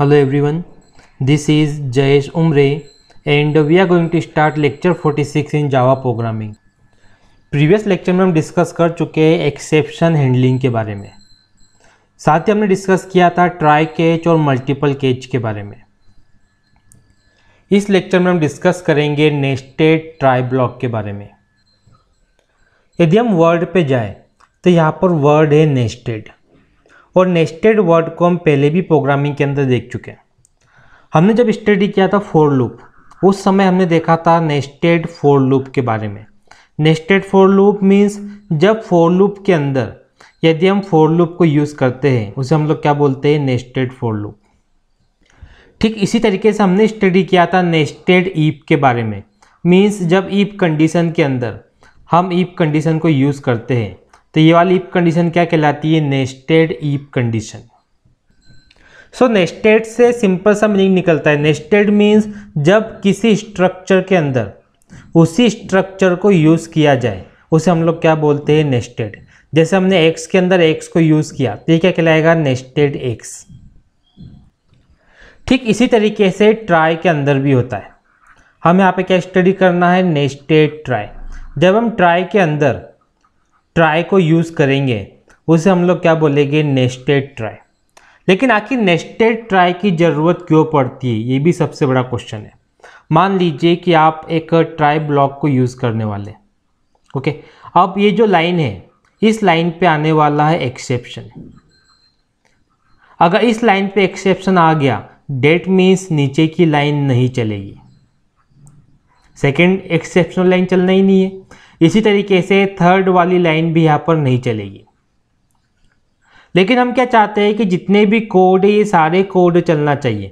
hello everyone this is jayesh umre and we are going to start lecture 46 in java programming previous lecture में हम discuss कर चुके हैं exception handling के बारे में साथ ही हमने डिस्कस किया था ट्राई कैच और मल्टीपल कैच के बारे में इस लेक्चर में हम डिस्कस करेंगे नेस्टेड ट्राई ब्लॉक के बारे में यदि हम वर्ड पे जाए तो यहाँ पर वर्ड है नेस्टेड और नेस्टेड वर्ड को हम पहले भी प्रोग्रामिंग के अंदर देख चुके हैं हमने जब स्टडी किया था फोर लूप उस समय हमने देखा था नेस्टेड फोर लूप के बारे में नेस्टेड फोर लूप मीन्स जब फोर लूप के अंदर यदि हम फोर लूप को यूज़ करते हैं उसे हम लोग क्या बोलते हैं नेस्टेड फोर लूप ठीक इसी तरीके से हमने स्टडी किया था नेस्टेड ईप के बारे में मीन्स जब ईप कंडीशन के अंदर हम ईप कंडीशन को यूज़ करते हैं तो ये वाली ईप कंडीशन क्या कहलाती है nested if condition so nested से सिंपल सा मीनिंग निकलता है नेस्टेड मीन्स जब किसी स्ट्रक्चर के अंदर उसी स्ट्रक्चर को यूज़ किया जाए उसे हम लोग क्या बोलते हैं नेस्टेड जैसे हमने एक्स के अंदर एक्स को यूज़ किया तो ये क्या कहलाएगा नेस्टेड एक्स ठीक इसी तरीके से ट्राई के अंदर भी होता है हम यहाँ पे क्या स्टडी करना है नेस्टेड ट्राई जब हम ट्राई के अंदर ट्राई को यूज़ करेंगे उसे हम लोग क्या बोलेंगे नेस्टेड ट्राई लेकिन आखिर नेस्टेड ट्राई की ज़रूरत क्यों पड़ती है ये भी सबसे बड़ा क्वेश्चन है मान लीजिए कि आप एक ट्राई ब्लॉक को यूज़ करने वाले ओके अब ये जो लाइन है इस लाइन पे आने वाला है एक्सेप्शन अगर इस लाइन पे एक्सेप्शन आ गया डेट मीन्स नीचे की लाइन नहीं चलेगी सेकंड एक्सेप्शनल लाइन चलना ही नहीं है इसी तरीके से थर्ड वाली लाइन भी यहाँ पर नहीं चलेगी लेकिन हम क्या चाहते हैं कि जितने भी कोड है ये सारे कोड चलना चाहिए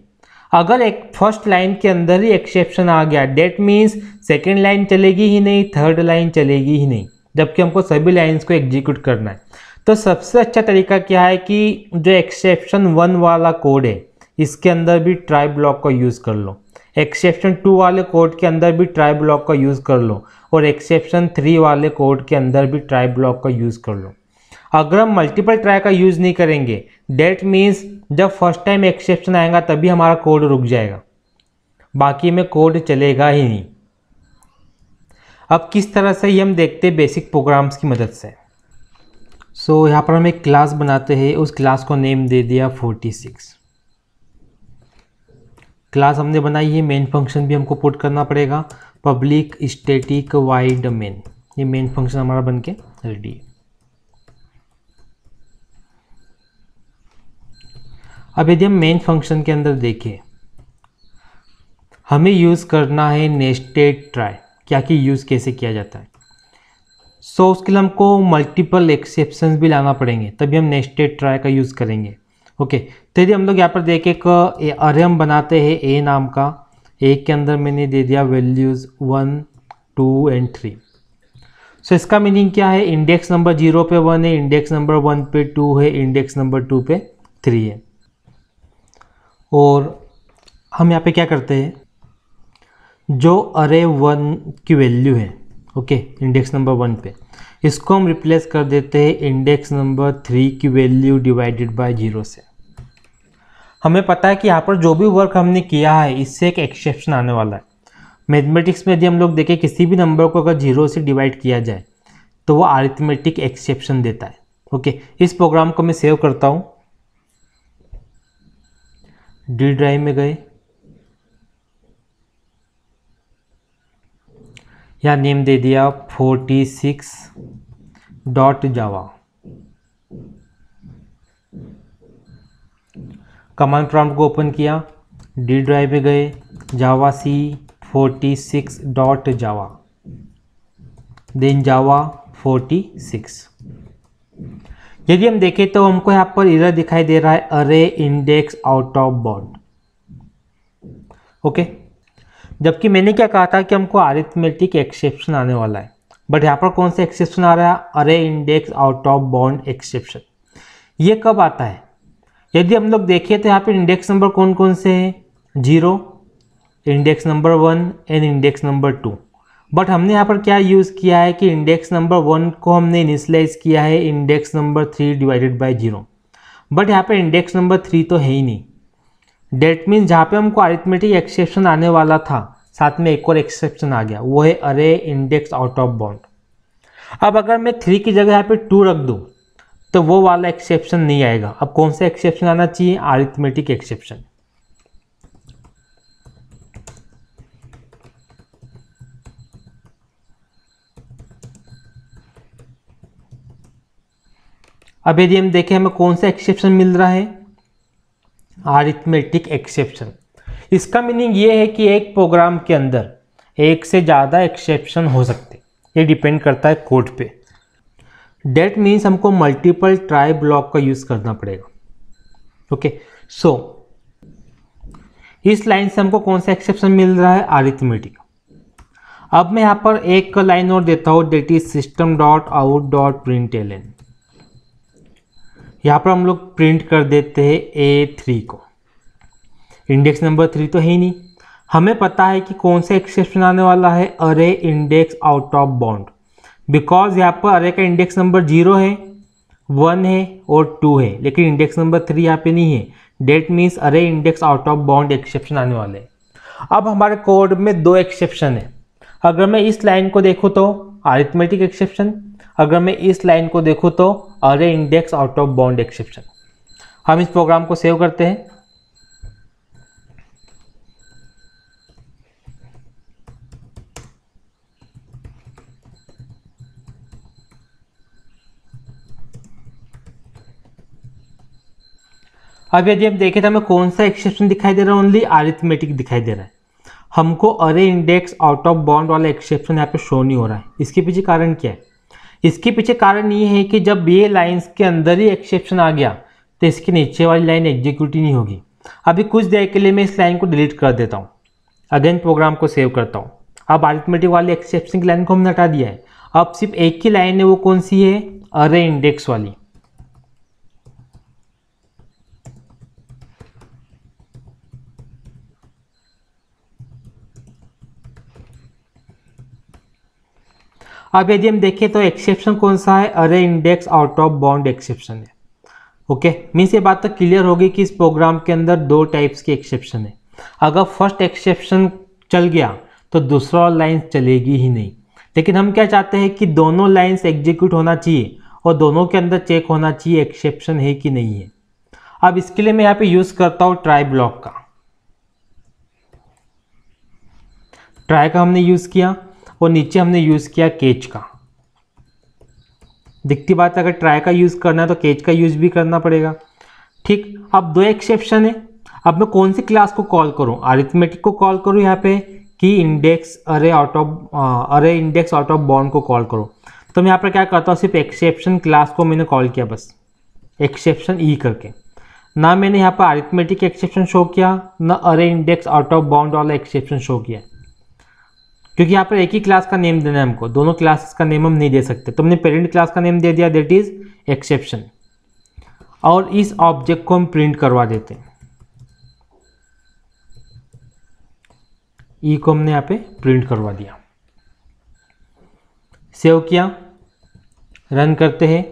अगर एक फर्स्ट लाइन के अंदर ही एक्सेप्शन आ गया डेट मीन्स सेकेंड लाइन चलेगी ही नहीं थर्ड लाइन चलेगी ही नहीं जबकि हमको सभी लाइन्स को एग्जीक्यूट करना है तो सबसे अच्छा तरीका क्या है कि जो एक्सेप्शन वन वाला कोड है इसके अंदर भी ट्राई ब्लॉक का यूज़ कर लो एक्सेप्शन टू वाले कोड के अंदर भी ट्राई ब्लॉक का यूज़ कर लो और एक्सेप्शन थ्री वाले कोड के अंदर भी ट्राई ब्लॉक का यूज़ कर लो अगर हम मल्टीपल ट्राई का यूज़ नहीं करेंगे डेट मीन्स जब फर्स्ट टाइम एक्सेप्शन आएगा तभी हमारा कोड रुक जाएगा बाकी में कोड चलेगा ही नहीं अब किस तरह से ये हम देखते हैं बेसिक प्रोग्राम्स की मदद से सो so, यहाँ पर हम एक क्लास बनाते हैं उस क्लास को नेम दे दिया 46 क्लास हमने बनाई है मेन फंक्शन भी हमको पुट करना पड़ेगा पब्लिक स्टेटिक वाइड मेन ये मेन फंक्शन हमारा बन के रेडी है अब यदि हम मेन फंक्शन के अंदर देखें हमें यूज़ करना है नेस्टेड ट्राई क्या कि यूज़ कैसे किया जाता है सो so, उसके लिए हमको मल्टीपल एक्सेप्शन भी लाना पड़ेंगे तभी हम नेस्टेड ट्राई का यूज़ करेंगे ओके तो यदि हम लोग यहाँ पर देख एक अरे हम बनाते हैं ए नाम का ए के अंदर मैंने दे दिया values one two and three so इसका मीनिंग क्या है इंडेक्स नंबर जीरो पे वन है इंडेक्स नंबर वन पे टू है इंडेक्स नंबर टू पे थ्री है और हम यहाँ पे क्या करते हैं जो अरे वन की वैल्यू है ओके इंडेक्स नंबर वन पे इसको हम रिप्लेस कर देते हैं इंडेक्स नंबर थ्री की वैल्यू डिवाइडेड बाय जीरो से हमें पता है कि यहाँ पर जो भी वर्क हमने किया है इससे एक एक्सेप्शन आने वाला है मैथमेटिक्स में यदि हम लोग देखें किसी भी नंबर को अगर जीरो से डिवाइड किया जाए तो वो आरिथमेटिक एक्सेप्शन देता है ओके इस प्रोग्राम को मैं सेव करता हूँ डी ड्राइव में गए या नेम दे दिया forty six dot java command prompt को ओपन किया डी ड्राइव में गए javac forty six dot java then java forty six यदि हम देखें तो हमको यहाँ पर इधर दिखाई दे रहा है array index out of bound okay जबकि मैंने क्या कहा था कि हमको आरिथमेटिक एक्सेप्शन आने वाला है बट यहाँ पर कौन सा एक्सेप्शन आ रहा है array index out of bound exception ये कब आता है यदि हम लोग देखें तो यहाँ पे इंडेक्स नंबर कौन कौन से हैं zero index number one and index number two but हमने यहाँ पर क्या यूज़ किया है कि इंडेक्स नंबर वन को हमने इनिशलाइज किया है index number three divided by zero but यहाँ पर इंडेक्स नंबर थ्री तो है ही नहीं डेट मीन्स जहाँ पे हमको अरिथमेटिक एक्सेप्शन आने वाला था साथ में एक और एक्सेप्शन आ गया वो है array index out of bound अब अगर मैं थ्री की जगह यहाँ पे टू रख दूँ तो वो वाला एक्सेप्शन नहीं आएगा अब कौन सा एक्सेप्शन आना चाहिए आरिथमेटिक एक्सेप्शन अब यदि हम देखें हमें कौन सा एक्सेप्शन मिल रहा है आरिथमेटिक एक्सेप्शन इसका मीनिंग ये है कि एक प्रोग्राम के अंदर एक से ज़्यादा एक्सेप्शन हो सकते ये डिपेंड करता है कोड पे डेट मीन्स हमको मल्टीपल ट्राई ब्लॉक का यूज़ करना पड़ेगा ओके सो इस लाइन से हमको कौन सा एक्सेप्शन मिल रहा है आरिथमेटिक अब मैं यहाँ पर एक लाइन और देता हूँ that is system dot out dot print L N यहाँ पर हम लोग प्रिंट कर देते हैं ए थ्री को इंडेक्स नंबर थ्री तो है ही नहीं हमें पता है कि कौन सा एक्सेप्शन आने वाला है array index out of bound because यहाँ पर अरे का इंडेक्स नंबर जीरो है वन है और टू है लेकिन इंडेक्स नंबर थ्री यहाँ पे नहीं है that means array index out of bound exception आने वाले हैं अब हमारे कोड में दो एक्सेप्शन है अगर मैं इस लाइन को देखूँ तो आरिथमेटिक एक्सेप्शन अगर मैं इस लाइन को देखूँ तो array index out of bound exception हम इस प्रोग्राम को सेव करते हैं अब यदि हम देखें तो हमें कौन सा एक्सेप्शन दिखाई दे रहा है ओनली आरिथमेटिक दिखाई दे रहा है हमको array index out of bound वाला एक्सेप्शन यहाँ पे शो नहीं हो रहा है इसके पीछे कारण क्या है इसके पीछे कारण ये है कि जब ये लाइन्स के अंदर ही एक्सेप्शन आ गया तो इसके नीचे वाली लाइन एग्जीक्यूट नहीं होगी अभी कुछ देर के लिए मैं इस लाइन को डिलीट कर देता हूँ अगेन प्रोग्राम को सेव करता हूँ अब आरिथमेटिक वाले एक्सेप्शन की लाइन को हमने हटा दिया है अब सिर्फ एक ही लाइन है वो कौन सी है अरे इंडेक्स वाली अब यदि हम देखें तो एक्सेप्शन कौन सा है array index out of bound exception है ओके मीन्स ये बात तो क्लियर होगी कि इस प्रोग्राम के अंदर दो टाइप्स के एक्सेप्शन है अगर फर्स्ट एक्सेप्शन चल गया तो दूसरा लाइन चलेगी ही नहीं लेकिन हम क्या चाहते हैं कि दोनों लाइन्स एग्जीक्यूट होना चाहिए और दोनों के अंदर चेक होना चाहिए एक्सेप्शन है कि नहीं है अब इसके लिए मैं यहाँ पे यूज़ करता हूँ ट्राई ब्लॉक का ट्राई का हमने यूज़ किया और नीचे हमने यूज़ किया केच का दिखती बात अगर ट्राई का यूज़ करना है तो केच का यूज़ भी करना पड़ेगा ठीक अब दो एक्सेप्शन है अब मैं कौन सी क्लास को कॉल करूँ आरिथमेटिक को कॉल करूँ यहाँ पे कि index array out of array index out of bound को कॉल करो तो मैं यहाँ पर क्या करता हूँ सिर्फ एक्सेप्शन क्लास को मैंने कॉल किया बस एक्सेप्शन ई e करके ना मैंने यहाँ पर आरिथमेटिक एक्सेप्शन शो किया ना array index out of bound वाला एक्सेप्शन शो किया क्योंकि यहाँ पर एक ही क्लास का नेम देना है हमको दोनों क्लासेस का नेम हम नहीं दे सकते तुमने पेरेंट क्लास का नेम दे दिया देट इज़ एक्सेप्शन और इस ऑब्जेक्ट को हम प्रिंट करवा देते हैं ई e को हमने यहाँ पे प्रिंट करवा दिया सेव किया रन करते हैं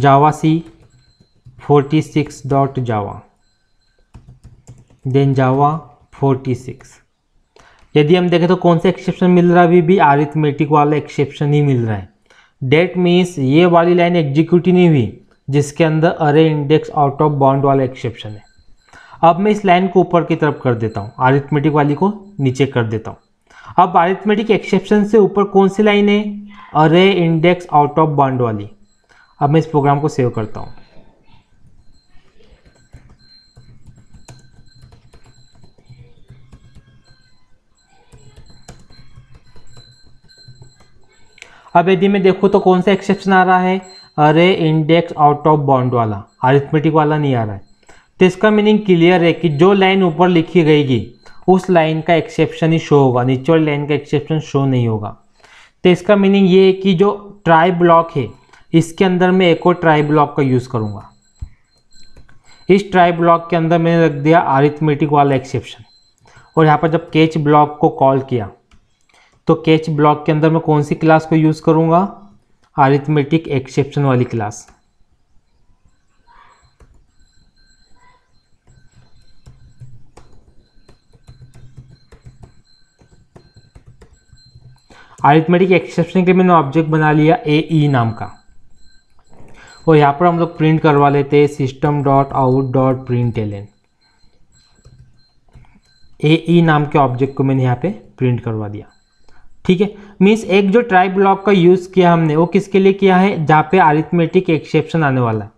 javac forty six dot java then java forty six यदि हम देखें तो कौन सा एक्सेप्शन मिल रहा है अभी भी आरिथमेटिक वाला एक्सेप्शन ही मिल रहा है डेट मीन्स ये वाली लाइन एग्जीक्यूट ही नहीं हुई जिसके अंदर array index out of bound वाला एक्सेप्शन है अब मैं इस लाइन को ऊपर की तरफ कर देता हूँ आरिथमेटिक वाली को नीचे कर देता हूँ अब आरिथमेटिक एक्सेप्शन से ऊपर कौन सी लाइन है array index out of bound वाली अब मैं इस प्रोग्राम को सेव करता हूँ अब यदि मैं देखूँ तो कौन सा एक्सेप्शन आ रहा है array index out of bound वाला आरिथमेटिक वाला नहीं आ रहा है तो इसका मीनिंग क्लियर है कि जो लाइन ऊपर लिखी गएगी उस लाइन का एक्सेप्शन ही शो होगा नीचे वाली लाइन का एक्सेप्शन शो नहीं होगा तो इसका मीनिंग ये है कि जो ट्राई ब्लॉक है इसके अंदर मैं एक और ट्राई ब्लॉक का यूज़ करूँगा इस ट्राई ब्लॉक के अंदर मैंने रख दिया आरिथमेटिक वाला एक्सेप्शन और यहाँ पर जब केच ब्लॉक को कॉल किया तो कैच ब्लॉक के अंदर मैं कौन सी क्लास को यूज़ करूँगा आरिथमेटिक एक्सेप्शन वाली क्लास आरिथमेटिक एक्सेप्शन के लिए मैंने ऑब्जेक्ट बना लिया ए ई e नाम का और यहाँ पर हम लोग प्रिंट करवा लेते हैं system dot out dot print L N A E नाम के ऑब्जेक्ट को मैंने यहाँ पे प्रिंट करवा दिया ठीक है मीन्स एक जो ट्राई ब्लॉक का यूज़ किया हमने वो किसके लिए किया है जहाँ पे आरिथमेटिक एक्सेप्शन आने वाला है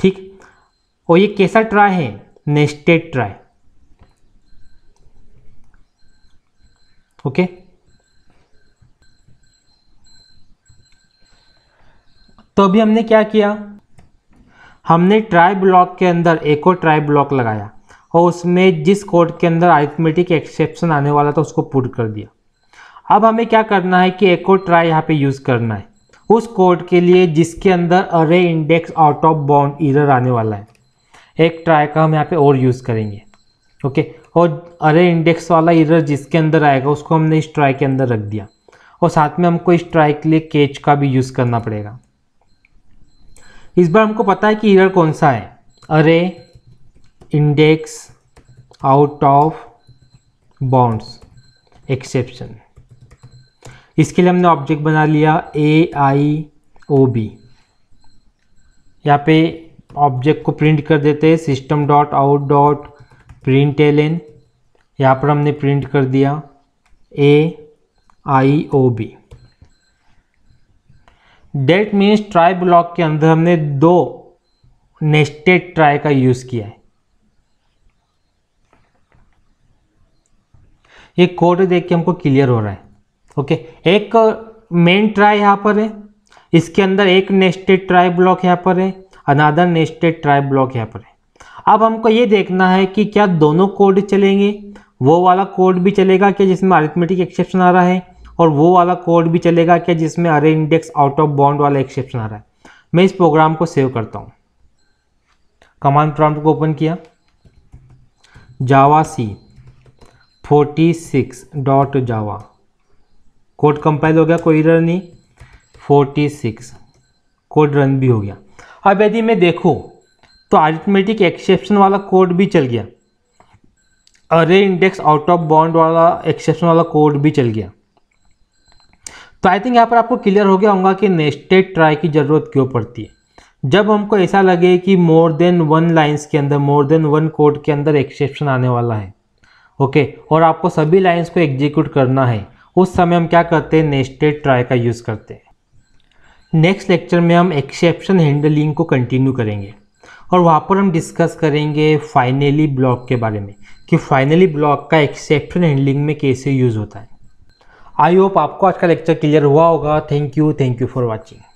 ठीक और ये कैसा ट्राई है नेस्टेड ट्राई ओके तो अभी हमने क्या किया हमने ट्राई ब्लॉक के अंदर एक और ट्राई ब्लॉक लगाया और उसमें जिस कोड के अंदर आरिथमेटिक एक्सेप्शन आने वाला था उसको पुट कर दिया अब हमें क्या करना है कि एको ट्राई यहाँ पे यूज़ करना है उस कोड के लिए जिसके अंदर array index out of bound error आने वाला है एक ट्राई का हम यहाँ पे और यूज़ करेंगे ओके और अरे इंडेक्स वाला इरर जिसके अंदर आएगा उसको हमने इस ट्राई के अंदर रख दिया और साथ में हमको इस ट्राई के लिए केच का भी यूज़ करना पड़ेगा इस बार हमको पता है कि इरर कौन सा है array index out of bounds exception इसके लिए हमने ऑब्जेक्ट बना लिया ए आई ओ बी यहाँ पे ऑब्जेक्ट को प्रिंट कर देते हैं system dot out dot print L N यहाँ पर हमने प्रिंट कर दिया A I O B that means try block के अंदर हमने दो नेस्टेड ट्राई का यूज़ किया है ये कोड देख के हमको क्लियर हो रहा है ओके एक मेन ट्राई यहाँ पर है इसके अंदर एक नेस्टेड ट्राई ब्लॉक यहाँ पर है अनादर नेस्टेड ट्राई ब्लॉक यहाँ पर है अब हमको ये देखना है कि क्या दोनों कोड चलेंगे वो वाला कोड भी चलेगा क्या जिसमें अरिथमेटिक एक्सेप्शन आ रहा है और वो वाला कोड भी चलेगा क्या जिसमें array index out of bound वाला एक्सेप्शन आ रहा है मैं इस प्रोग्राम को सेव करता हूँ कमांड प्रॉम्प्ट को ओपन किया javac forty six dot java code compile हो गया कोई इरर नहीं फोर्टी सिक्स कोड रन भी हो गया अब यदि मैं देखूँ तो आर्थमेटिक एक्सेप्शन वाला कोड भी चल गया array index out of bound वाला एक्सेप्शन वाला कोड भी चल गया तो आई थिंक यहाँ पर आपको क्लियर हो गया होगा कि नेस्टेड ट्राई की ज़रूरत क्यों पड़ती है जब हमको ऐसा लगे कि मोर देन वन लाइंस के अंदर मोर देन वन कोड के अंदर एक्सेप्शन आने वाला है ओके और आपको सभी लाइंस को एग्जीक्यूट करना है उस समय हम क्या करते हैं नेस्टेड ट्राई का यूज़ करते हैं नेक्स्ट लेक्चर में हम एक्सेप्शन हैंडलिंग को कंटिन्यू करेंगे और वहाँ पर हम डिस्कस करेंगे फाइनली ब्लॉक के बारे में कि फाइनली ब्लॉक का एक्सेप्शन हैंडलिंग में कैसे यूज़ होता है आई होप आपको आज का लेक्चर क्लियर हुआ होगा thank you thank you for watching